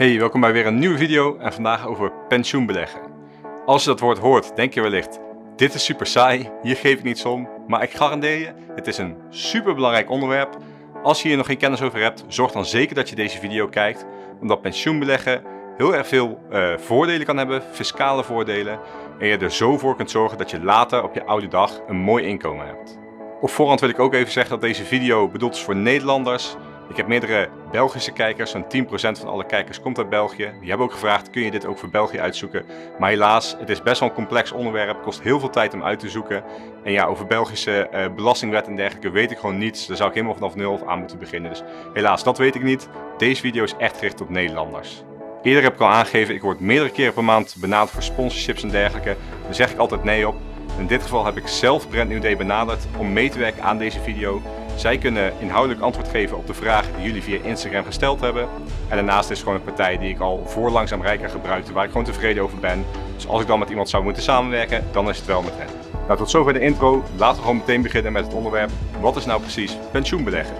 Hey, welkom bij weer een nieuwe video en vandaag over pensioenbeleggen. Als je dat woord hoort, denk je wellicht, dit is super saai, hier geef ik niets om. Maar ik garandeer je, het is een super belangrijk onderwerp. Als je hier nog geen kennis over hebt, zorg dan zeker dat je deze video kijkt. Omdat pensioenbeleggen heel erg veel eh, voordelen kan hebben, fiscale voordelen. En je er zo voor kunt zorgen dat je later op je oude dag een mooi inkomen hebt. Op voorhand wil ik ook even zeggen dat deze video bedoeld is voor Nederlanders. Ik heb meerdere Belgische kijkers, zo'n 10% van alle kijkers komt uit België. Die hebben ook gevraagd, kun je dit ook voor België uitzoeken? Maar helaas, het is best wel een complex onderwerp, kost heel veel tijd om uit te zoeken. En ja, over Belgische eh, belastingwet en dergelijke weet ik gewoon niets. Daar zou ik helemaal vanaf nul aan moeten beginnen. Dus helaas, dat weet ik niet. Deze video is echt gericht op Nederlanders. Eerder heb ik al aangegeven, ik word meerdere keren per maand benaderd voor sponsorships en dergelijke. Daar zeg ik altijd nee op. In dit geval heb ik zelf Brand New Day benaderd om mee te werken aan deze video. Zij kunnen inhoudelijk antwoord geven op de vragen die jullie via Instagram gesteld hebben. En daarnaast is het gewoon een partij die ik al voor Langzaam Rijker gebruikte, waar ik gewoon tevreden over ben. Dus als ik dan met iemand zou moeten samenwerken, dan is het wel met hen. Nou, tot zover de intro. Laten we gewoon meteen beginnen met het onderwerp. Wat is nou precies pensioenbeleggen?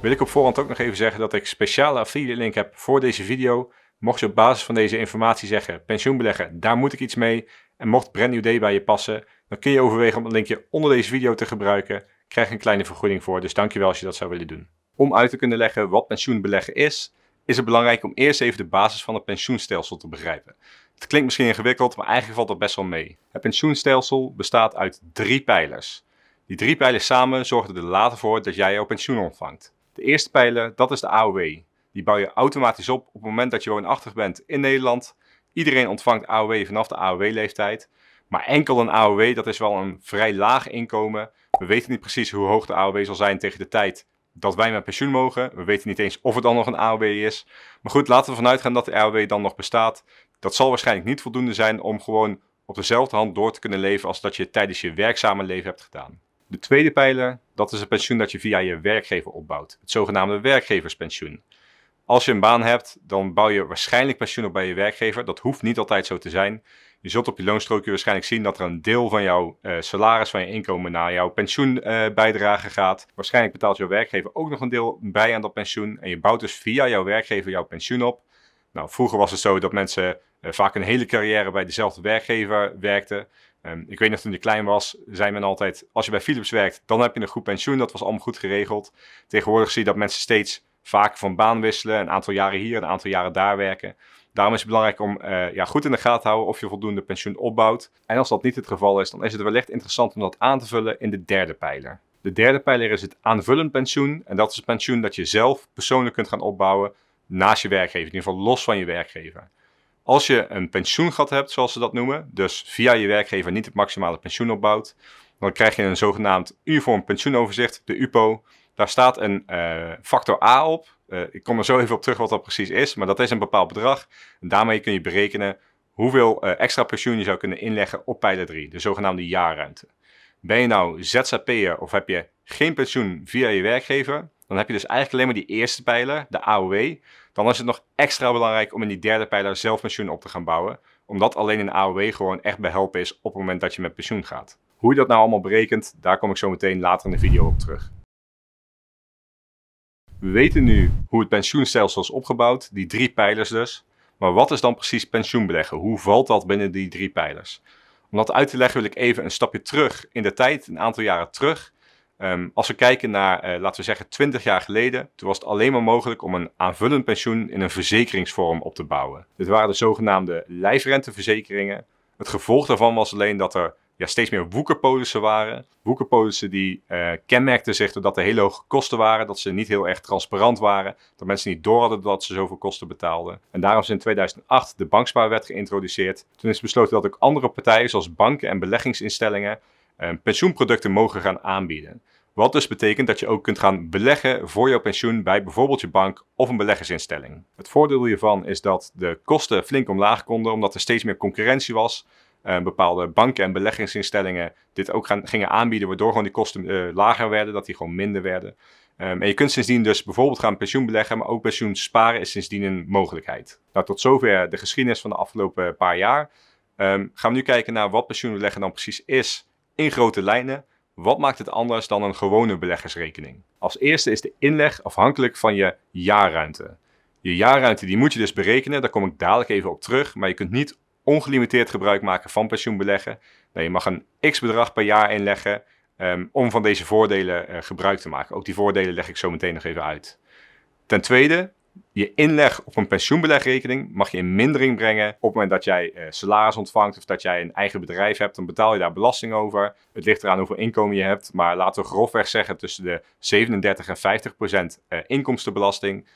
Wil ik op voorhand ook nog even zeggen dat ik speciale affiliate link heb voor deze video. Mocht je op basis van deze informatie zeggen, pensioenbeleggen, daar moet ik iets mee. En mocht Brand New Day bij je passen, dan kun je overwegen om het linkje onder deze video te gebruiken. Krijg je een kleine vergoeding voor, dus dank wel als je dat zou willen doen. Om uit te kunnen leggen wat pensioenbeleggen is, is het belangrijk om eerst even de basis van het pensioenstelsel te begrijpen. Het klinkt misschien ingewikkeld, maar eigenlijk valt dat best wel mee. Het pensioenstelsel bestaat uit drie pijlers. Die drie pijlers samen zorgen er later voor dat jij jouw pensioen ontvangt. De eerste pijler, dat is de AOW. Die bouw je automatisch op op het moment dat je woonachtig bent in Nederland. Iedereen ontvangt AOW vanaf de AOW-leeftijd. Maar enkel een AOW, dat is wel een vrij laag inkomen. We weten niet precies hoe hoog de AOW zal zijn tegen de tijd dat wij met pensioen mogen. We weten niet eens of het dan nog een AOW is. Maar goed, laten we vanuit gaan dat de AOW dan nog bestaat. Dat zal waarschijnlijk niet voldoende zijn om gewoon op dezelfde hand door te kunnen leven als dat je tijdens je werkzame leven hebt gedaan. De tweede pijler, dat is het pensioen dat je via je werkgever opbouwt. Het zogenaamde werkgeverspensioen. Als je een baan hebt, dan bouw je waarschijnlijk pensioen op bij je werkgever. Dat hoeft niet altijd zo te zijn. Je zult op je loonstrookje waarschijnlijk zien dat er een deel van jouw eh, salaris, van je inkomen, naar jouw pensioenbijdrage eh, uh, gaat. Waarschijnlijk betaalt jouw werkgever ook nog een deel bij aan dat pensioen. En je bouwt dus via jouw werkgever jouw pensioen op. Nou, vroeger was het zo dat mensen eh, vaak een hele carrière bij dezelfde werkgever werkten. Ehm, ik weet nog toen je klein was, zei men altijd: als je bij Philips werkt, dan heb je een goed pensioen. Dat was allemaal goed geregeld. Tegenwoordig zie je dat mensen steeds vaak van baan wisselen, een aantal jaren hier, een aantal jaren daar werken. Daarom is het belangrijk om eh, ja, goed in de gaten te houden of je voldoende pensioen opbouwt. En als dat niet het geval is, dan is het wellicht interessant om dat aan te vullen in de derde pijler. De derde pijler is het aanvullend pensioen. En dat is het pensioen dat je zelf persoonlijk kunt gaan opbouwen naast je werkgever, in ieder geval los van je werkgever. Als je een pensioengat hebt, zoals ze dat noemen, dus via je werkgever niet het maximale pensioen opbouwt, dan krijg je een zogenaamd uniform pensioenoverzicht, de UPO. Daar staat een eh, factor A op. Eh, ik kom er zo even op terug wat dat precies is, maar dat is een bepaald bedrag. daarmee kun je berekenen hoeveel eh, extra pensioen je zou kunnen inleggen op pijler 3, de zogenaamde jaarruimte. Ben je nou ZZP'er of heb je geen pensioen via je werkgever, dan heb je dus eigenlijk alleen maar die eerste pijler, de AOW. Dan is het nog extra belangrijk om in die derde pijler zelf pensioen op te gaan bouwen, omdat alleen een AOW gewoon echt behelpen is op het moment dat je met pensioen gaat. Hoe je dat nou allemaal berekent, daar kom ik zo meteen later in de video op terug. We weten nu hoe het pensioenstelsel is opgebouwd, die drie pijlers dus. Maar wat is dan precies pensioenbeleggen? Hoe valt dat binnen die drie pijlers? Om dat uit te leggen wil ik even een stapje terug in de tijd, een aantal jaren terug. Ehm, als we kijken naar, eh, laten we zeggen, 20 jaar geleden, toen was het alleen maar mogelijk om een aanvullend pensioen in een verzekeringsvorm op te bouwen. Dit waren de zogenaamde lijfrenteverzekeringen. Het gevolg daarvan was alleen dat er ja, steeds meer woekerpolissen waren. Woekerpolissen die eh, kenmerkten zich doordat er heel hoge kosten waren, dat ze niet heel erg transparant waren, dat mensen niet door hadden dat ze zoveel kosten betaalden. En daarom is in 2008 de bankspaarwet geïntroduceerd. Toen is besloten dat ook andere partijen zoals banken en beleggingsinstellingen eh, pensioenproducten mogen gaan aanbieden. Wat dus betekent dat je ook kunt gaan beleggen voor jouw pensioen bij bijvoorbeeld je bank of een beleggersinstelling. Het voordeel hiervan is dat de kosten flink omlaag konden omdat er steeds meer concurrentie was. Eh, bepaalde banken en beleggingsinstellingen dit ook gaan, gingen aanbieden, waardoor gewoon die kosten eh, lager werden, dat die gewoon minder werden. Ehm, en je kunt sindsdien dus bijvoorbeeld gaan pensioen beleggen, maar ook pensioen sparen is sindsdien een mogelijkheid. Nou, tot zover de geschiedenis van de afgelopen paar jaar. Um, gaan we nu kijken naar wat pensioenbeleggen dan precies is in grote lijnen. Wat maakt het anders dan een gewone beleggersrekening? Als eerste is de inleg afhankelijk van je jaarruimte. Je jaarruimte die moet je dus berekenen, daar kom ik dadelijk even op terug, maar je kunt niet ongelimiteerd gebruik maken van pensioenbeleggen. Nee, nou, je mag een x bedrag per jaar inleggen ehm, om van deze voordelen eh, gebruik te maken. Ook die voordelen leg ik zo meteen nog even uit. Ten tweede, je inleg op een pensioenbelegrekening mag je in mindering brengen. Op het moment dat jij eh, salaris ontvangt of dat jij een eigen bedrijf hebt, dan betaal je daar belasting over. Het ligt eraan hoeveel inkomen je hebt, maar laten we grofweg zeggen tussen de 37 en 50 procent eh, inkomstenbelasting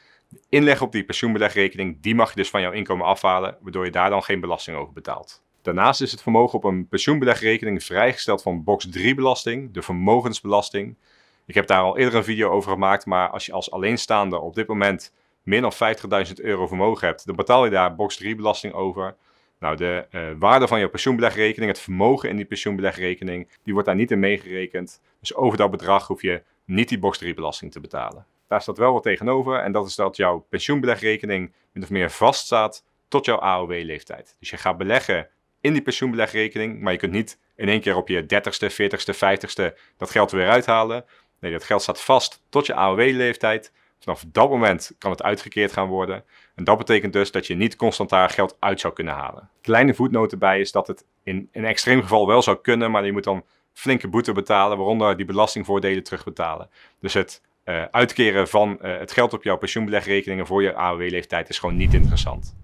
inleg op die pensioenbelegrekening, die mag je dus van jouw inkomen afhalen, waardoor je daar dan geen belasting over betaalt. Daarnaast is het vermogen op een pensioenbelegrekening vrijgesteld van box 3 belasting, de vermogensbelasting. Ik heb daar al eerder een video over gemaakt, maar als je als alleenstaande op dit moment meer dan 50.000 euro vermogen hebt, dan betaal je daar box 3 belasting over. Nou, de eh, waarde van je pensioenbelegrekening, het vermogen in die pensioenbelegrekening, die wordt daar niet in meegerekend. Dus over dat bedrag hoef je niet die box 3 belasting te betalen. Daar staat wel wat tegenover en dat is dat jouw pensioenbelegrekening min of meer vast staat tot jouw AOW-leeftijd. Dus je gaat beleggen in die pensioenbelegrekening, maar je kunt niet in één keer op je 30ste, 40ste, 50ste dat geld weer uithalen. Nee, dat geld staat vast tot je AOW-leeftijd. Vanaf dat moment kan het uitgekeerd gaan worden. En dat betekent dus dat je niet constant daar geld uit zou kunnen halen. Kleine voetnoot erbij is dat het in een extreem geval wel zou kunnen, maar je moet dan flinke boete betalen, waaronder die belastingvoordelen terugbetalen. Dus het eh, uitkeren van eh, het geld op jouw pensioenbelegrekeningen voor je AOW-leeftijd is gewoon niet interessant.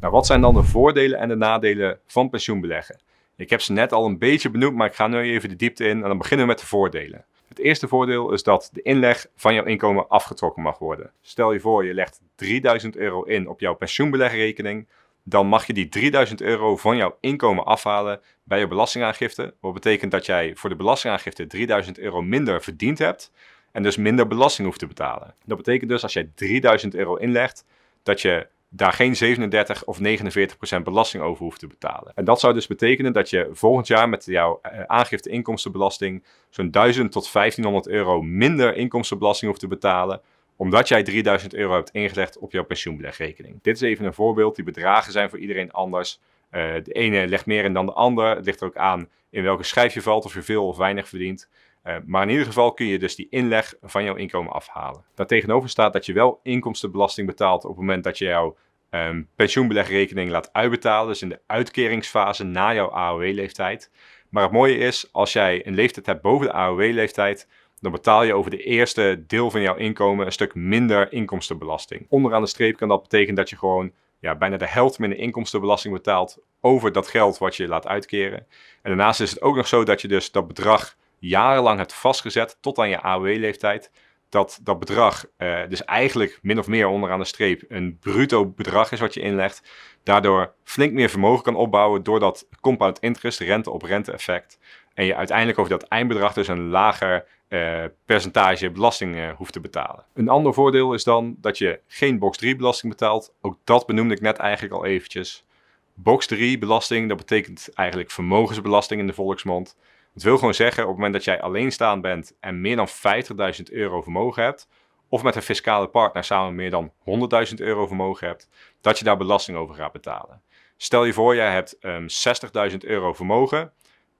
Nou, wat zijn dan de voordelen en de nadelen van pensioenbeleggen? Ik heb ze net al een beetje benoemd, maar ik ga nu even de diepte in en dan beginnen we met de voordelen. Het eerste voordeel is dat de inleg van jouw inkomen afgetrokken mag worden. Stel je voor, je legt 3000 euro in op jouw pensioenbelegrekening, dan mag je die 3000 euro van jouw inkomen afhalen bij je belastingaangifte. Wat betekent dat jij voor de belastingaangifte 3000 euro minder verdiend hebt en dus minder belasting hoeft te betalen. Dat betekent dus als jij 3000 euro inlegt, dat je daar geen 37 of 49 procent belasting over hoeft te betalen. En dat zou dus betekenen dat je volgend jaar met jouw eh, aangifte inkomstenbelasting zo'n 1000 tot 1500 euro minder inkomstenbelasting hoeft te betalen omdat jij 3000 euro hebt ingelegd op jouw pensioenbelegrekening. Dit is even een voorbeeld. Die bedragen zijn voor iedereen anders. Eh, de ene legt meer in dan de ander. Het ligt er ook aan in welke schijf je valt, of je veel of weinig verdient. Eh, maar in ieder geval kun je dus die inleg van jouw inkomen afhalen. Daartegenover staat dat je wel inkomstenbelasting betaalt op het moment dat je jouw ehm, pensioenbelegrekening laat uitbetalen. Dus in de uitkeringsfase na jouw AOW-leeftijd. Maar het mooie is, als jij een leeftijd hebt boven de AOW-leeftijd, dan betaal je over de eerste deel van jouw inkomen een stuk minder inkomstenbelasting. Onderaan de streep kan dat betekenen dat je gewoon ja, bijna de helft minder inkomstenbelasting betaalt over dat geld wat je laat uitkeren. En daarnaast is het ook nog zo dat je dus dat bedrag jarenlang hebt vastgezet tot aan je AOW-leeftijd. Dat dat bedrag eh, dus eigenlijk min of meer onderaan de streep een bruto bedrag is wat je inlegt. Daardoor flink meer vermogen kan opbouwen door dat compound interest, rente op rente effect. En je uiteindelijk over dat eindbedrag dus een lager eh, percentage belasting eh, hoeft te betalen. Een ander voordeel is dan dat je geen box 3 belasting betaalt. Ook dat benoemde ik net eigenlijk al eventjes. Box 3 belasting, dat betekent eigenlijk vermogensbelasting in de volksmond. Het wil gewoon zeggen, op het moment dat jij alleenstaand bent en meer dan 50.000 euro vermogen hebt, of met een fiscale partner samen meer dan 100.000 euro vermogen hebt, dat je daar belasting over gaat betalen. Stel je voor, jij hebt um, ehm, 60.000 euro vermogen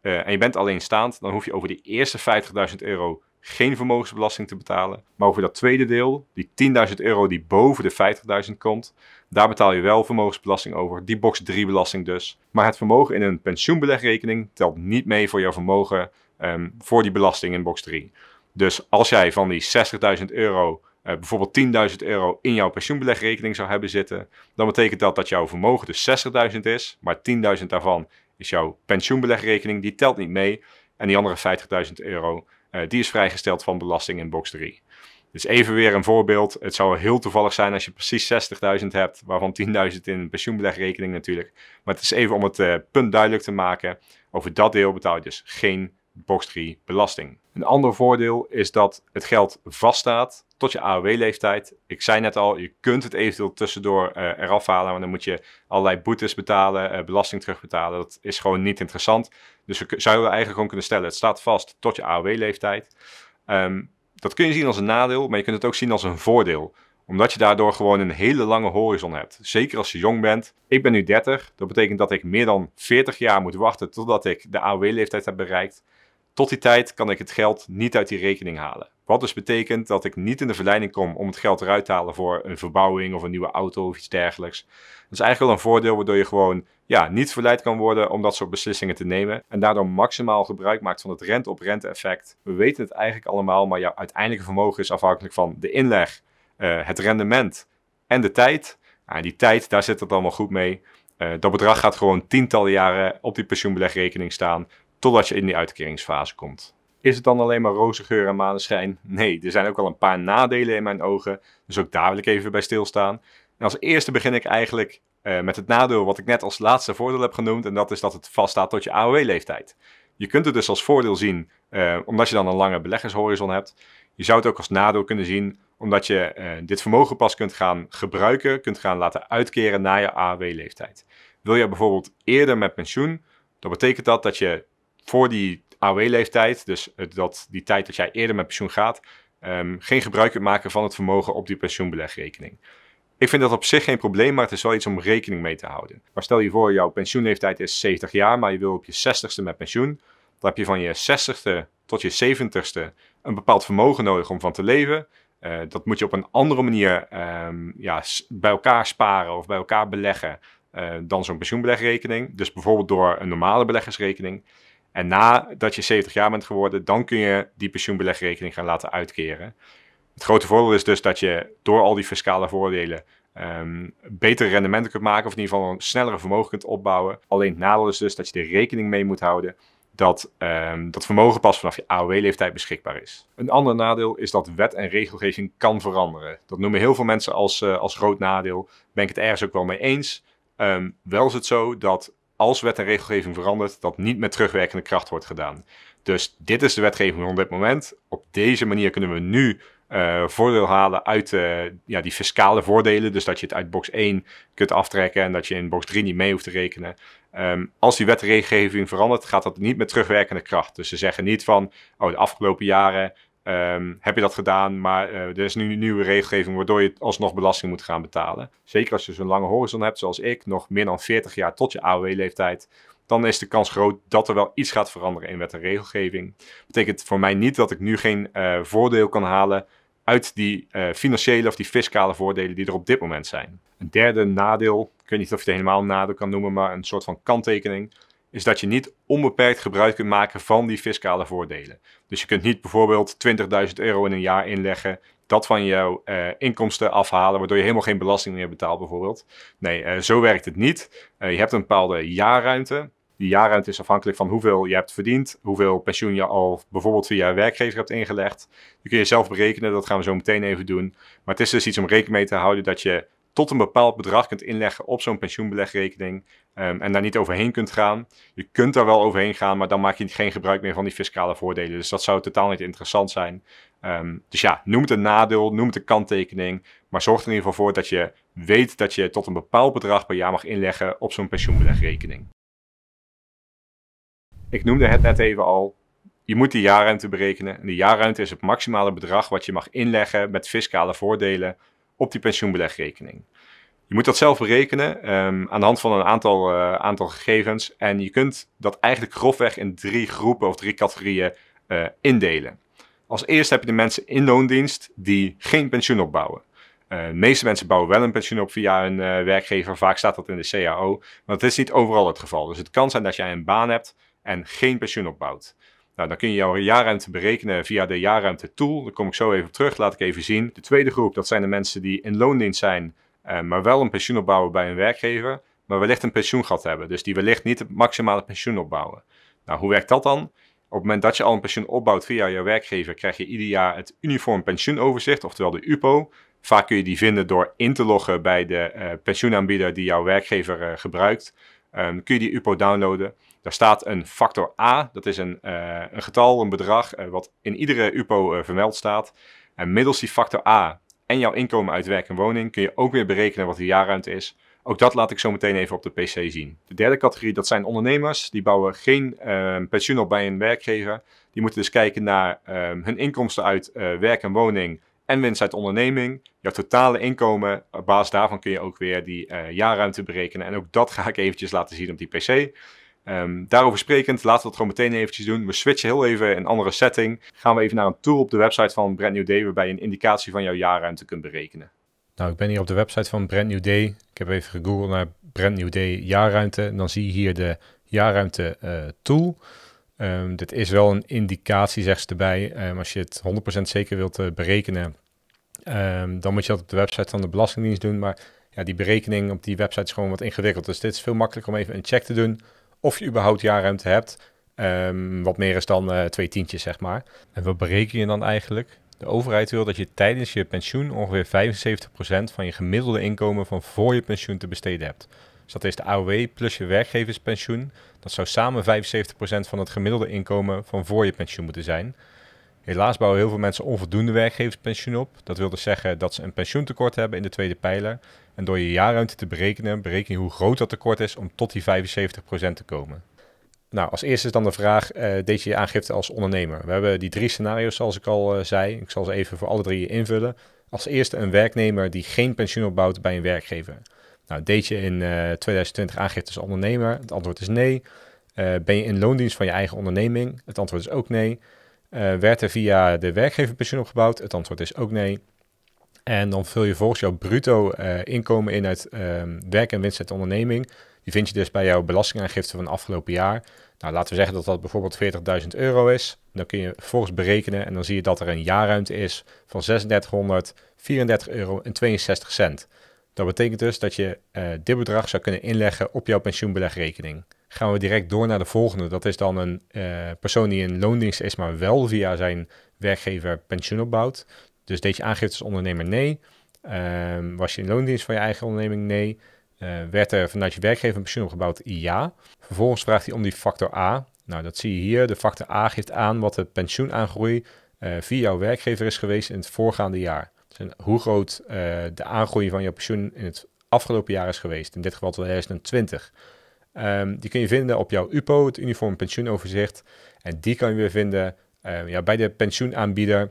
eh, en je bent alleenstaand, dan hoef je over die eerste 50.000 euro geen vermogensbelasting te betalen. Maar over dat tweede deel, die 10.000 euro die boven de 50.000 komt, daar betaal je wel vermogensbelasting over, die box 3 belasting dus. Maar het vermogen in een pensioenbelegrekening telt niet mee voor jouw vermogen ehm, voor die belasting in box 3. Dus als jij van die 60.000 euro eh, bijvoorbeeld 10.000 euro in jouw pensioenbelegrekening zou hebben zitten, dan betekent dat dat jouw vermogen dus 60.000 is, maar 10.000 daarvan dus jouw pensioenbelegrekening, die telt niet mee. En die andere 50.000 euro, eh, die is vrijgesteld van belasting in box 3. Dus even weer een voorbeeld. Het zou heel toevallig zijn als je precies 60.000 hebt, waarvan 10.000 in een pensioenbelegrekening natuurlijk. Maar het is even om het eh, punt duidelijk te maken. Over dat deel betaal je dus geen box 3 belasting. Een ander voordeel is dat het geld vaststaat tot je AOW-leeftijd. Ik zei net al, je kunt het eventueel tussendoor eh, eraf halen, maar dan moet je allerlei boetes betalen, eh, belasting terugbetalen. Dat is gewoon niet interessant. Dus we zouden eigenlijk gewoon kunnen stellen, het staat vast tot je AOW-leeftijd. Ehm, dat kun je zien als een nadeel, maar je kunt het ook zien als een voordeel omdat je daardoor gewoon een hele lange horizon hebt. Zeker als je jong bent. Ik ben nu 30. Dat betekent dat ik meer dan 40 jaar moet wachten totdat ik de AOW-leeftijd heb bereikt. Tot die tijd kan ik het geld niet uit die rekening halen. Wat dus betekent dat ik niet in de verleiding kom om het geld eruit te halen voor een verbouwing of een nieuwe auto of iets dergelijks. Dat is eigenlijk wel een voordeel waardoor je gewoon ja, niet verleid kan worden om dat soort beslissingen te nemen. En daardoor maximaal gebruik maakt van het rent op rente effect. We weten het eigenlijk allemaal, maar jouw uiteindelijke vermogen is afhankelijk van de inleg, eh, het rendement en de tijd. Nou, die tijd, daar zit het allemaal goed mee. Eh, dat bedrag gaat gewoon tientallen jaren op die pensioenbelegrekening staan, totdat je in die uitkeringsfase komt. Is het dan alleen maar roze geur en maneschijn? Nee, er zijn ook al een paar nadelen in mijn ogen. Dus ook daar wil ik even bij stilstaan. En als eerste begin ik eigenlijk eh, met het nadeel wat ik net als laatste voordeel heb genoemd. En dat is dat het vaststaat tot je AOW-leeftijd. Je kunt het dus als voordeel zien, eh, omdat je dan een lange beleggershorizon hebt. Je zou het ook als nadeel kunnen zien, omdat je eh, dit vermogen pas kunt gaan gebruiken, kunt gaan laten uitkeren na je AOW-leeftijd. Wil je bijvoorbeeld eerder met pensioen, dan betekent dat dat je voor die AOW-leeftijd, dus dat die tijd dat jij eerder met pensioen gaat, ehm, geen gebruik kunt maken van het vermogen op die pensioenbelegrekening. Ik vind dat op zich geen probleem, maar het is wel iets om rekening mee te houden. Maar stel je voor, jouw pensioenleeftijd is 70 jaar, maar je wil op je 60ste met pensioen. Dan heb je van je 60ste tot je 70ste een bepaald vermogen nodig om van te leven. Eh, dat moet je op een andere manier ehm, ja, bij elkaar sparen of bij elkaar beleggen eh, dan zo'n pensioenbelegrekening. Dus bijvoorbeeld door een normale beleggersrekening. En nadat je 70 jaar bent geworden, dan kun je die pensioenbelegrekening gaan laten uitkeren. Het grote voordeel is dus dat je door al die fiscale voordelen um, betere rendementen kunt maken, of in ieder geval een snellere vermogen kunt opbouwen. Alleen het nadeel is dus dat je er rekening mee moet houden dat ehm, dat vermogen pas vanaf je AOW-leeftijd beschikbaar is. Een ander nadeel is dat wet en regelgeving kan veranderen. Dat noemen heel veel mensen als, eh, als groot nadeel. Ben ik het ergens ook wel mee eens. Ehm, wel is het zo dat als wet en regelgeving verandert, dat niet met terugwerkende kracht wordt gedaan. Dus dit is de wetgeving van dit moment. Op deze manier kunnen we nu eh, voordeel halen uit eh, ja, die fiscale voordelen. Dus dat je het uit box 1 kunt aftrekken en dat je in box 3 niet mee hoeft te rekenen. Ehm, als die wet en regelgeving verandert, gaat dat niet met terugwerkende kracht. Dus ze zeggen niet van, oh, de afgelopen jaren Ehm, heb je dat gedaan, maar eh, er is nu een nieuwe regelgeving waardoor je alsnog belasting moet gaan betalen. Zeker als je zo'n lange horizon hebt zoals ik, nog meer dan 40 jaar tot je AOW-leeftijd, dan is de kans groot dat er wel iets gaat veranderen in wet en regelgeving. Betekent voor mij niet dat ik nu geen eh, voordeel kan halen uit die eh, financiële of die fiscale voordelen die er op dit moment zijn. Een derde nadeel, ik weet niet of je het helemaal een nadeel kan noemen, maar een soort van kanttekening, is dat je niet onbeperkt gebruik kunt maken van die fiscale voordelen. Dus je kunt niet bijvoorbeeld 20.000 euro in een jaar inleggen, dat van jouw eh, inkomsten afhalen, waardoor je helemaal geen belasting meer betaalt bijvoorbeeld. Nee, eh, zo werkt het niet. Eh, je hebt een bepaalde jaarruimte. Die jaarruimte is afhankelijk van hoeveel je hebt verdiend, hoeveel pensioen je al bijvoorbeeld via werkgever hebt ingelegd. Die kun je zelf berekenen, dat gaan we zo meteen even doen. Maar het is dus iets om rekening mee te houden dat je tot een bepaald bedrag kunt inleggen op zo'n pensioenbelegrekening ehm, en daar niet overheen kunt gaan. Je kunt daar wel overheen gaan, maar dan maak je geen gebruik meer van die fiscale voordelen. Dus dat zou totaal niet interessant zijn. Ehm, dus ja, noem het een nadeel, noem het een kanttekening, maar zorg er in ieder geval voor dat je weet dat je tot een bepaald bedrag per jaar mag inleggen op zo'n pensioenbelegrekening. Ik noemde het net even al, je moet die jaarruimte berekenen. En jaarruimte is het maximale bedrag wat je mag inleggen met fiscale voordelen op die pensioenbelegrekening. Je moet dat zelf berekenen ehm, aan de hand van een aantal, eh, aantal gegevens. En je kunt dat eigenlijk grofweg in drie groepen of drie categorieën eh, indelen. Als eerste heb je de mensen in loondienst die geen pensioen opbouwen. Eh, de meeste mensen bouwen wel een pensioen op via hun werkgever. Vaak staat dat in de CAO. Maar dat is niet overal het geval. Dus het kan zijn dat jij een baan hebt en geen pensioen opbouwt. Nou, dan kun je jouw jaarruimte berekenen via de jaarruimte tool. Daar kom ik zo even op terug, laat ik even zien. De tweede groep, dat zijn de mensen die in loondienst zijn, eh, maar wel een pensioen opbouwen bij een werkgever, maar wellicht een pensioengat hebben. Dus die wellicht niet het maximale pensioen opbouwen. Nou, hoe werkt dat dan? Op het moment dat je al een pensioen opbouwt via jouw werkgever, krijg je ieder jaar het uniform pensioenoverzicht, oftewel de UPO. Vaak kun je die vinden door in te loggen bij de uh, pensioenaanbieder die jouw werkgever eh, gebruikt. Ehm, kun je die UPO downloaden. Daar staat een factor A, dat is een, eh, een getal, een bedrag, eh, wat in iedere UPO eh, vermeld staat. En middels die factor A en jouw inkomen uit werk en woning kun je ook weer berekenen wat de jaarruimte is. Ook dat laat ik zo meteen even op de PC zien. De derde categorie, dat zijn ondernemers. Die bouwen geen ehm, pensioen op bij een werkgever. Die moeten dus kijken naar ehm, hun inkomsten uit werk en woning en winst uit onderneming. Jouw totale inkomen, op basis daarvan kun je ook weer die jaarruimte berekenen. En ook dat ga ik eventjes laten zien op die PC. Ehm, daarover sprekend, laten we dat gewoon meteen eventjes doen. We switchen heel even een andere setting. Gaan we even naar een tool op de website van Brand New Day, waarbij je een indicatie van jouw jaarruimte kunt berekenen. Nou, ik ben hier op de website van Brand New Day. Ik heb even gegoogeld naar Brand New Day jaarruimte. En dan zie je hier de jaarruimte eh, tool. Ehm, dit is wel een indicatie, zegt ze erbij. Ehm, als je het 100% zeker wilt eh, berekenen, dan moet je dat op de website van de Belastingdienst doen. Maar ja, die berekening op die website is gewoon wat ingewikkeld. Dus dit is veel makkelijker om even een check te doen of je überhaupt jaarruimte hebt. Ehm, wat meer is dan eh, twee tientjes, zeg maar. En wat bereken je dan eigenlijk? De overheid wil dat je tijdens je pensioen ongeveer 75% van je gemiddelde inkomen van voor je pensioen te besteden hebt. Dus dat is de AOW plus je werkgeverspensioen. Dat zou samen 75% van het gemiddelde inkomen van voor je pensioen moeten zijn. Helaas bouwen heel veel mensen onvoldoende werkgeverspensioen op. Dat wil dus zeggen dat ze een pensioentekort hebben in de tweede pijler. En door je jaarruimte te berekenen, bereken je hoe groot dat tekort is om tot die 75% te komen. Nou, als eerste is dan de vraag, eh, deed je je aangifte als ondernemer? We hebben die drie scenario's zoals ik al eh, zei. Ik zal ze even voor alle drie invullen. Als eerste een werknemer die geen pensioen opbouwt bij een werkgever. Nou, deed je in 2020 eh, aangifte als ondernemer? Het antwoord is nee. ben je in loondienst van je eigen onderneming? Het antwoord is ook nee. werd er via de werkgever pensioen opgebouwd? Het antwoord is ook nee. En dan vul je volgens jouw bruto eh, inkomen in uit ehm, werk en winst uit onderneming. Die vind je dus bij jouw belastingaangifte van het afgelopen jaar. Nou, laten we zeggen dat dat bijvoorbeeld 40.000 euro is. Dan kun je volgens berekenen en dan zie je dat er een jaarruimte is van 3634 euro en 62 cent. Dat betekent dus dat je eh, dit bedrag zou kunnen inleggen op jouw pensioenbelegrekening. Gaan we direct door naar de volgende. Dat is dan een eh, persoon die in loondienst is, maar wel via zijn werkgever pensioen opbouwt. Dus deed je aangifte als ondernemer? Nee. Ehm, was je in loondienst van je eigen onderneming? Nee. Eh, werd er vanuit je werkgever een pensioen opgebouwd? Ja. Vervolgens vraagt hij om die factor A. Nou, dat zie je hier. De factor A geeft aan wat de pensioenaangroei uh, via jouw werkgever is geweest in het voorgaande jaar. Dus hoe groot eh, de aangroei van jouw pensioen in het afgelopen jaar is geweest. In dit geval 2020. Ehm, die kun je vinden op jouw UPO, het Uniform Pensioenoverzicht. En die kan je weer vinden ja, bij de pensioenaanbieder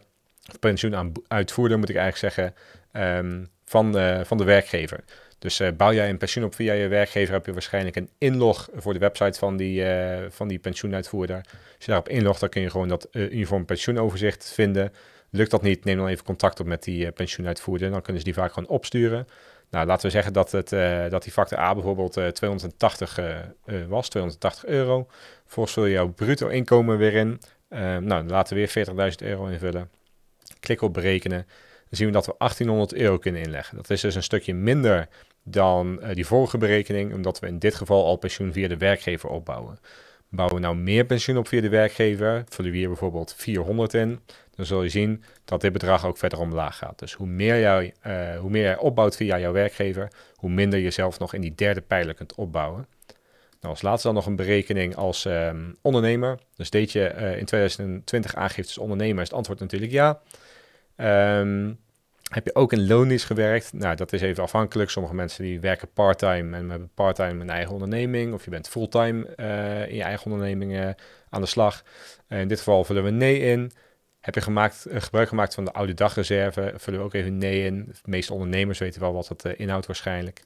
pensioen aan uitvoerder moet ik eigenlijk zeggen, ehm, van, de, van de werkgever. Dus eh, bouw jij een pensioen op via je werkgever, heb je waarschijnlijk een inlog voor de website van die, eh, van die pensioenuitvoerder. Als je daarop inlogt, dan kun je gewoon dat eh, uniform pensioenoverzicht vinden. Lukt dat niet, neem dan even contact op met die pensioenuitvoerder. Dan kunnen ze die vaak gewoon opsturen. Nou, laten we zeggen dat, het, dat die factor A bijvoorbeeld 280 was, 280 euro. Volgens vul je jouw bruto inkomen weer in. Ehm, nou, laten we weer 40.000 euro invullen. Klik op berekenen. Dan zien we dat we 1800 euro kunnen inleggen. Dat is dus een stukje minder dan eh, die vorige berekening, omdat we in dit geval al pensioen via de werkgever opbouwen. Bouwen we nou meer pensioen op via de werkgever, vullen we hier bijvoorbeeld 400 in, dan zul je zien dat dit bedrag ook verder omlaag gaat. Dus hoe meer, jij, eh, hoe meer jij opbouwt via jouw werkgever, hoe minder je zelf nog in die derde pijler kunt opbouwen. Nou, als laatste dan nog een berekening als ehm, ondernemer. Dus deed je uh, in 2020 als ondernemer, is het antwoord natuurlijk ja. Ehm, heb je ook in loondienst gewerkt? Nou, dat is even afhankelijk. Sommige mensen die werken part-time en hebben part-time een eigen onderneming. Of je bent fulltime uh, in je eigen onderneming eh, aan de slag. in dit geval vullen we nee in. Heb je gemaakt, gebruik gemaakt van de oude dagreserve? Vullen we ook even nee in. De meeste ondernemers weten wel wat dat inhoudt waarschijnlijk.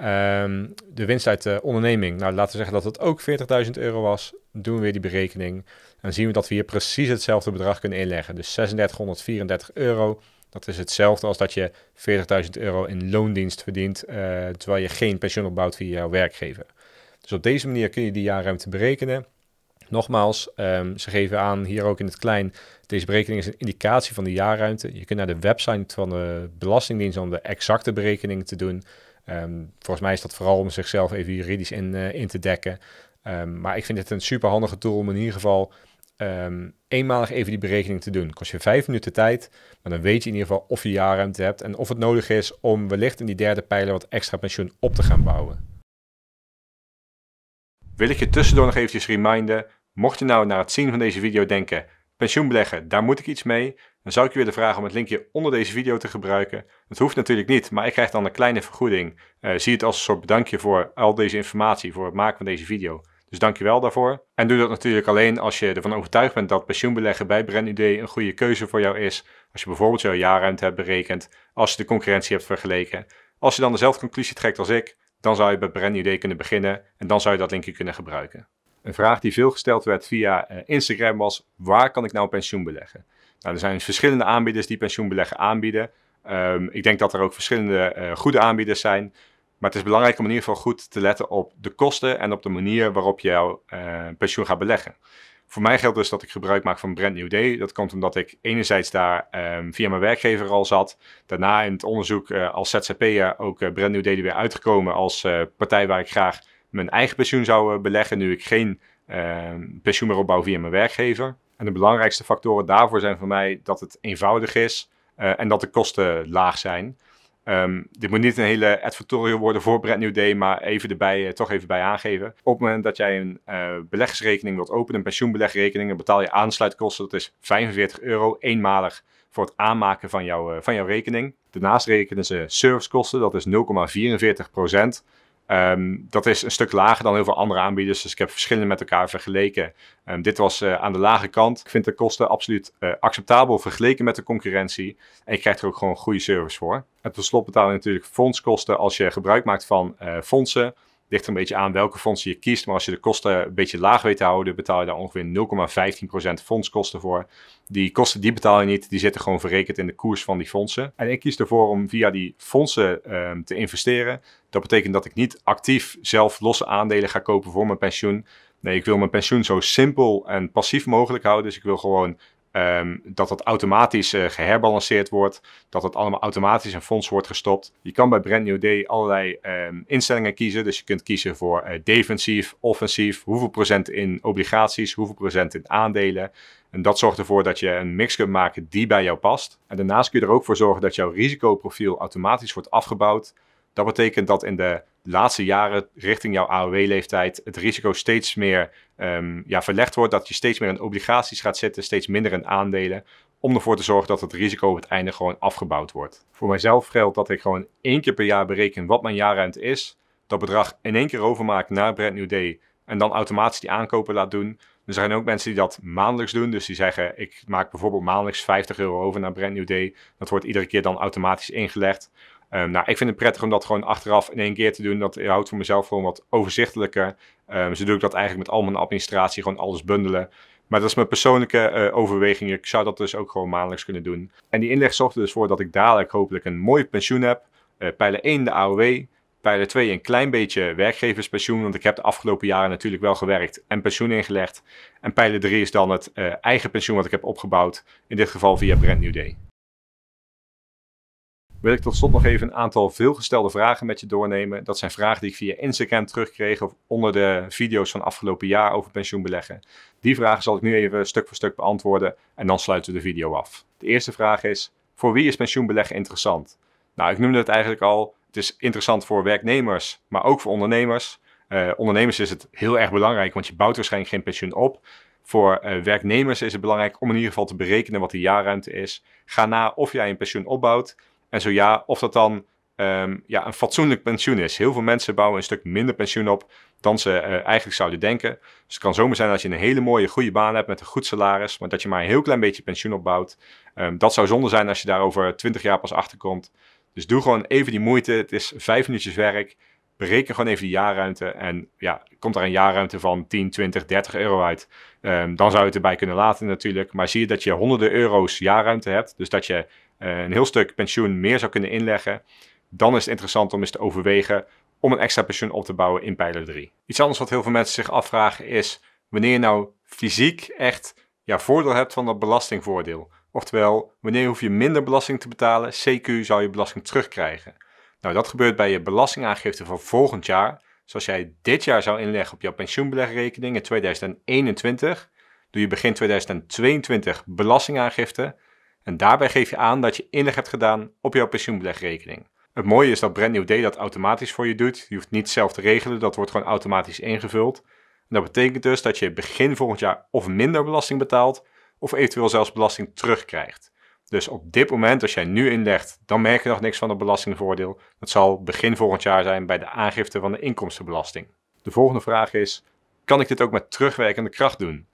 Ehm, de winst uit de onderneming, nou laten we zeggen dat het ook 40.000 euro was, doen we weer die berekening. En dan zien we dat we hier precies hetzelfde bedrag kunnen inleggen. Dus 3634 euro, dat is hetzelfde als dat je 40.000 euro in loondienst verdient, eh, terwijl je geen pensioen opbouwt via jouw werkgever. Dus op deze manier kun je die jaarruimte berekenen. Nogmaals, ehm, ze geven aan hier ook in het klein, deze berekening is een indicatie van de jaarruimte. Je kunt naar de website van de Belastingdienst om de exacte berekening te doen. Ehm, volgens mij is dat vooral om zichzelf even juridisch in, eh, in te dekken. Ehm, maar ik vind het een super handige tool om in ieder geval ehm, eenmalig even die berekening te doen. Kost je vijf minuten tijd, maar dan weet je in ieder geval of je jaarruimte hebt en of het nodig is om wellicht in die derde pijler wat extra pensioen op te gaan bouwen. Wil ik je tussendoor nog eventjes reminden, mocht je nou na het zien van deze video denken, pensioen beleggen, daar moet ik iets mee, dan zou ik je willen vragen om het linkje onder deze video te gebruiken. Het hoeft natuurlijk niet, maar ik krijg dan een kleine vergoeding. Eh, zie het als een soort bedankje voor al deze informatie, voor het maken van deze video. Dus dankjewel daarvoor. En doe dat natuurlijk alleen als je ervan overtuigd bent dat pensioenbeleggen bij BrandUD een goede keuze voor jou is. Als je bijvoorbeeld jouw jaarruimte hebt berekend, als je de concurrentie hebt vergeleken. Als je dan dezelfde conclusie trekt als ik, dan zou je bij BrandUD kunnen beginnen en dan zou je dat linkje kunnen gebruiken. Een vraag die veel gesteld werd via eh, Instagram was, waar kan ik nou pensioen beleggen? Nou, er zijn verschillende aanbieders die pensioenbeleggen aanbieden. Ehm, ik denk dat er ook verschillende eh, goede aanbieders zijn. Maar het is belangrijk om in ieder geval goed te letten op de kosten en op de manier waarop je jouw eh, pensioen gaat beleggen. Voor mij geldt dus dat ik gebruik maak van Brand New Day. Dat komt omdat ik enerzijds daar ehm, via mijn werkgever al zat. Daarna in het onderzoek uh, als ZZP'er ook uh, Brand New Day er weer uitgekomen als partij waar ik graag mijn eigen pensioen zou beleggen. Nu ik geen ehm, pensioen meer opbouw via mijn werkgever. En de belangrijkste factoren daarvoor zijn voor mij dat het eenvoudig is eh, en dat de kosten laag zijn. Ehm, dit moet niet een hele advertorial worden voor Brand New Day, maar even erbij, eh, toch even bij aangeven. Op het moment dat jij een uh, beleggersrekening wilt openen, een pensioenbelegrekening, dan betaal je aansluitkosten. Dat is 45 euro eenmalig voor het aanmaken van, jouw van jouw rekening. Daarnaast rekenen ze servicekosten, dat is 0,44 procent. Ehm, dat is een stuk lager dan heel veel andere aanbieders. Dus ik heb verschillende met elkaar vergeleken. Ehm, dit was eh, aan de lage kant. Ik vind de kosten absoluut eh, acceptabel vergeleken met de concurrentie. En je krijgt er ook gewoon goede service voor. En tot slot betaal je natuurlijk fondskosten als je gebruik maakt van eh, fondsen ligt er een beetje aan welke fondsen je kiest. Maar als je de kosten een beetje laag weet te houden, betaal je daar ongeveer 0,15% fondskosten voor. Die kosten die betaal je niet, die zitten gewoon verrekend in de koers van die fondsen. En ik kies ervoor om via die fondsen ehm, te investeren. Dat betekent dat ik niet actief zelf losse aandelen ga kopen voor mijn pensioen. Nee, ik wil mijn pensioen zo simpel en passief mogelijk houden. Dus ik wil gewoon Ehm, dat dat automatisch eh, geherbalanceerd wordt, dat het allemaal automatisch in fonds wordt gestopt. Je kan bij Brand New Day allerlei ehm, instellingen kiezen. Dus je kunt kiezen voor eh, defensief, offensief, hoeveel procent in obligaties, hoeveel procent in aandelen. En dat zorgt ervoor dat je een mix kunt maken die bij jou past. En daarnaast kun je er ook voor zorgen dat jouw risicoprofiel automatisch wordt afgebouwd. Dat betekent dat in de laatste jaren richting jouw AOW-leeftijd het risico steeds meer ehm, ja, verlegd wordt. Dat je steeds meer in obligaties gaat zitten, steeds minder in aandelen. Om ervoor te zorgen dat het risico op het einde gewoon afgebouwd wordt. Voor mijzelf geldt dat ik gewoon één keer per jaar bereken wat mijn jaarruimte is. Dat bedrag in één keer overmaak naar Brand New Day. En dan automatisch die aankopen laat doen. Er zijn ook mensen die dat maandelijks doen. Dus die zeggen, ik maak bijvoorbeeld maandelijks 50 euro over naar Brand New Day. Dat wordt iedere keer dan automatisch ingelegd. Ehm, nou, ik vind het prettig om dat gewoon achteraf in één keer te doen. Dat houdt voor mezelf gewoon wat overzichtelijker. Um, zo doe ik dat eigenlijk met al mijn administratie, gewoon alles bundelen. Maar dat is mijn persoonlijke uh, eh, overweging. Ik zou dat dus ook gewoon maandelijks kunnen doen. En die inleg zorgt er dus voor dat ik dadelijk hopelijk een mooi pensioen heb. Uh, pijler 1 de AOW, pijler 2 een klein beetje werkgeverspensioen, want ik heb de afgelopen jaren natuurlijk wel gewerkt en pensioen ingelegd. En pijler 3 is dan het eh, eigen pensioen wat ik heb opgebouwd, in dit geval via Brand New Day wil ik tot slot nog even een aantal veelgestelde vragen met je doornemen. Dat zijn vragen die ik via Instagram terugkreeg of onder de video's van afgelopen jaar over pensioenbeleggen. Die vragen zal ik nu even stuk voor stuk beantwoorden en dan sluiten we de video af. De eerste vraag is: voor wie is pensioenbeleggen interessant? Nou, ik noemde het eigenlijk al. Het is interessant voor werknemers, maar ook voor ondernemers. Eh, ondernemers is het heel erg belangrijk, want je bouwt waarschijnlijk geen pensioen op. Voor eh, werknemers is het belangrijk om in ieder geval te berekenen wat de jaarruimte is. Ga na of jij een pensioen opbouwt en zo ja, of dat dan ehm, ja, een fatsoenlijk pensioen is. Heel veel mensen bouwen een stuk minder pensioen op dan ze eh, eigenlijk zouden denken. Dus het kan zomaar zijn dat je een hele mooie, goede baan hebt met een goed salaris, maar dat je maar een heel klein beetje pensioen opbouwt. Ehm, dat zou zonde zijn als je daar over twintig jaar pas achter komt. Dus doe gewoon even die moeite. Het is vijf minuutjes werk. Bereken gewoon even die jaarruimte. En ja, komt er een jaarruimte van 10, 20, 30 euro uit. Ehm, dan zou je het erbij kunnen laten natuurlijk. Maar zie je dat je honderden euro's jaarruimte hebt. Dus dat je eh, een heel stuk pensioen meer zou kunnen inleggen, dan is het interessant om eens te overwegen om een extra pensioen op te bouwen in pijler 3. Iets anders wat heel veel mensen zich afvragen is wanneer je nou fysiek echt ja, voordeel hebt van dat belastingvoordeel. Oftewel, wanneer hoef je minder belasting te betalen, CQ zou je belasting terugkrijgen. Nou, dat gebeurt bij je belastingaangifte van volgend jaar. Dus als jij dit jaar zou inleggen op jouw pensioenbelegrekening in 2021, doe je begin 2022 belastingaangifte, en daarbij geef je aan dat je inleg hebt gedaan op jouw pensioenbelegrekening. Het mooie is dat Brand New Day dat automatisch voor je doet. Je hoeft niet zelf te regelen, dat wordt gewoon automatisch ingevuld. En dat betekent dus dat je begin volgend jaar of minder belasting betaalt, of eventueel zelfs belasting terugkrijgt. Dus op dit moment, als jij nu inlegt, dan merk je nog niks van het belastingvoordeel. Dat zal begin volgend jaar zijn bij de aangifte van de inkomstenbelasting. De volgende vraag is: kan ik dit ook met terugwerkende kracht doen?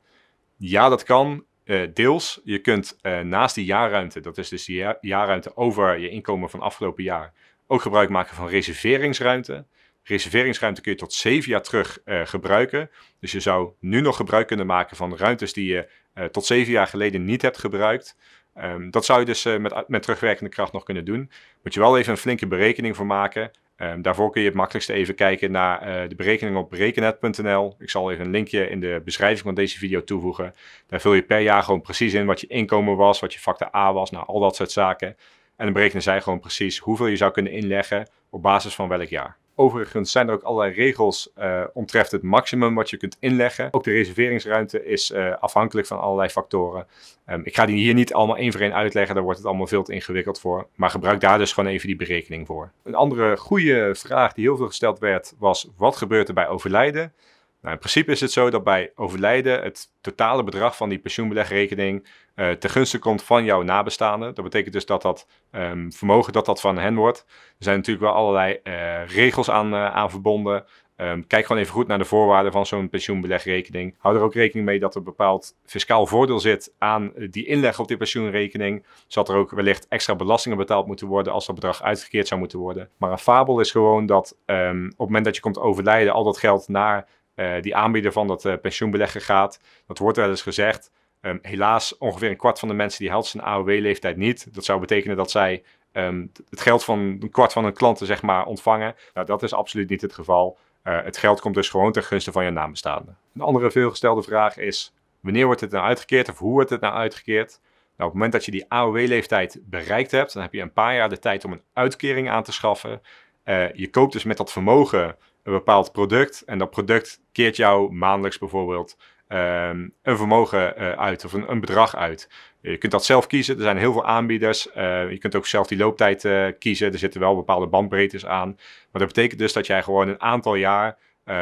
Ja, dat kan eh, deels, je kunt eh, naast die jaarruimte, dat is dus die jaarruimte over je inkomen van afgelopen jaar, ook gebruik maken van reserveringsruimte. Reserveringsruimte kun je tot zeven jaar terug eh, gebruiken. Dus je zou nu nog gebruik kunnen maken van ruimtes die je tot zeven jaar geleden niet hebt gebruikt. Ehm, dat zou je dus met, met terugwerkende kracht nog kunnen doen. Moet je wel even een flinke berekening voor maken. Ehm, daarvoor kun je het makkelijkst even kijken naar eh, de berekening op berekenet.nl. Ik zal even een linkje in de beschrijving van deze video toevoegen. Daar vul je per jaar gewoon precies in wat je inkomen was, wat je factor A was, nou al dat soort zaken. En dan berekenen zij gewoon precies hoeveel je zou kunnen inleggen op basis van welk jaar. Overigens zijn er ook allerlei regels uh, eh, omtreft het maximum wat je kunt inleggen. Ook de reserveringsruimte is eh, afhankelijk van allerlei factoren. Ehm, ik ga die hier niet allemaal één voor één uitleggen, daar wordt het allemaal veel te ingewikkeld voor. Maar gebruik daar dus gewoon even die berekening voor. Een andere goede vraag die heel veel gesteld werd was, wat gebeurt er bij overlijden? Nou, in principe is het zo dat bij overlijden het totale bedrag van die pensioenbelegrekening uh, ten gunste komt van jouw nabestaanden. Dat betekent dus dat dat ehm, vermogen dat dat van hen wordt. Er zijn natuurlijk wel allerlei eh, regels aan, eh, verbonden. Ehm, kijk gewoon even goed naar de voorwaarden van zo'n pensioenbelegrekening. Hou er ook rekening mee dat er bepaald fiscaal voordeel zit aan die inleg op die pensioenrekening. Zodat er ook wellicht extra belastingen betaald moeten worden als dat bedrag uitgekeerd zou moeten worden. Maar een fabel is gewoon dat ehm, op het moment dat je komt overlijden, al dat geld naar die aanbieder van dat uh, pensioenbeleggen gaat. Dat wordt wel eens gezegd. Ehm, helaas ongeveer een kwart van de mensen die haalt zijn AOW-leeftijd niet. Dat zou betekenen dat zij ehm, het geld van een kwart van hun klanten zeg maar, ontvangen. Nou, dat is absoluut niet het geval. Eh, het geld komt dus gewoon ten gunste van je nabestaanden. Een andere veelgestelde vraag is, wanneer wordt het nou uitgekeerd of hoe wordt het nou uitgekeerd? Nou, op het moment dat je die AOW-leeftijd bereikt hebt, dan heb je een paar jaar de tijd om een uitkering aan te schaffen. Eh, je koopt dus met dat vermogen een bepaald product en dat product keert jou maandelijks bijvoorbeeld Ehm, een vermogen eh, uit of een, een, bedrag uit. Je kunt dat zelf kiezen. Er zijn heel veel aanbieders. Eh, je kunt ook zelf die looptijd eh, kiezen. Er zitten wel bepaalde bandbreedtes aan. Maar dat betekent dus dat jij gewoon een aantal jaar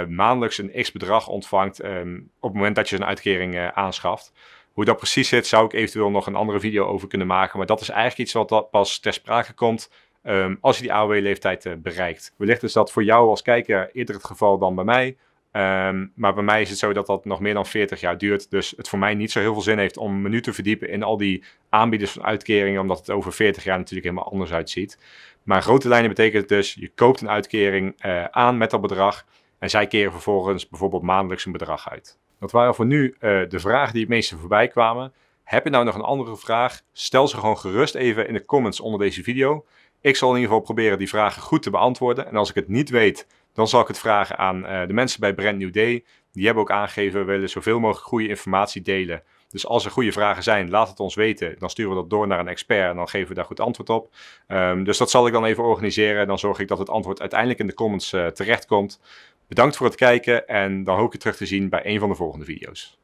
maandelijks een x bedrag ontvangt ehm, op het moment dat je een uitkering aanschaft. Hoe dat precies zit, zou ik eventueel nog een andere video over kunnen maken. Maar dat is eigenlijk iets wat pas ter sprake komt ehm, als je die AOW-leeftijd bereikt. Wellicht is dat voor jou als kijker eerder het geval dan bij mij. Ehm, maar bij mij is het zo dat dat nog meer dan 40 jaar duurt. Dus het voor mij niet zo heel veel zin heeft om me nu te verdiepen in al die aanbieders van uitkeringen, omdat het over 40 jaar natuurlijk helemaal anders uitziet. Maar grote lijnen betekent het dus, je koopt een uitkering eh, aan met dat bedrag en zij keren vervolgens bijvoorbeeld maandelijks een bedrag uit. Dat waren voor nu eh, de vragen die het meeste voorbij kwamen. Heb je nou nog een andere vraag? Stel ze gewoon gerust even in de comments onder deze video. Ik zal in ieder geval proberen die vragen goed te beantwoorden. En als ik het niet weet, dan zal ik het vragen aan eh, de mensen bij Brand New Day. Die hebben ook aangegeven, we willen zoveel mogelijk goede informatie delen. Dus als er goede vragen zijn, laat het ons weten. Dan sturen we dat door naar een expert en dan geven we daar goed antwoord op. Ehm, dus dat zal ik dan even organiseren. Dan zorg ik dat het antwoord uiteindelijk in de comments terecht terechtkomt. Bedankt voor het kijken en dan hoop ik je terug te zien bij een van de volgende video's.